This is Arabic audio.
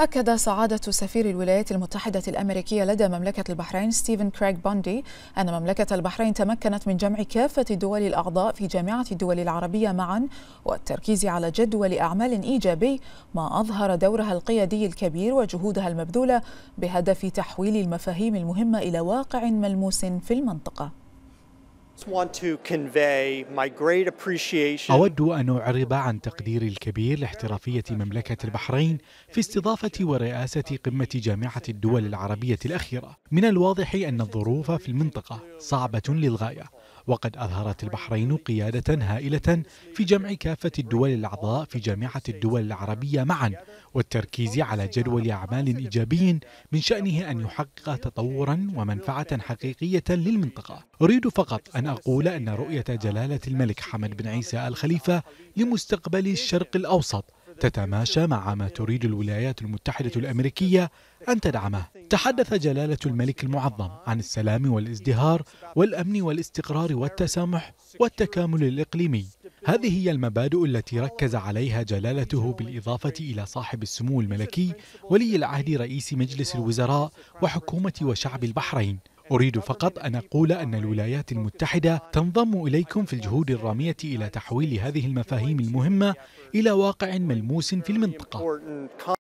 أكد سعادة سفير الولايات المتحدة الأمريكية لدى مملكة البحرين ستيفن كريغ بوندي أن مملكة البحرين تمكنت من جمع كافة الدول الأعضاء في جامعة الدول العربية معا والتركيز على جدول أعمال إيجابي ما أظهر دورها القيادي الكبير وجهودها المبذولة بهدف تحويل المفاهيم المهمة إلى واقع ملموس في المنطقة أود أن أعرب عن تقديري الكبير لاحترافية مملكة البحرين في استضافة ورئاسة قمة جامعة الدول العربية الأخيرة. من الواضح أن الظروف في المنطقة صعبة للغاية، وقد أظهرت البحرين قيادة هائلة في جمع كافة الدول الأعضاء في جامعة الدول العربية معا والتركيز على جدول أعمال إيجابي من شأنه أن يحقق تطورا ومنفعة حقيقية للمنطقة أريد فقط أن أن أقول أن رؤية جلالة الملك حمد بن عيسى الخليفة لمستقبل الشرق الأوسط تتماشى مع ما تريد الولايات المتحدة الأمريكية أن تدعمه تحدث جلالة الملك المعظم عن السلام والازدهار والأمن والاستقرار والتسامح والتكامل الإقليمي هذه هي المبادئ التي ركز عليها جلالته بالإضافة إلى صاحب السمو الملكي ولي العهد رئيس مجلس الوزراء وحكومة وشعب البحرين أريد فقط أن أقول أن الولايات المتحدة تنضم إليكم في الجهود الرامية إلى تحويل هذه المفاهيم المهمة إلى واقع ملموس في المنطقة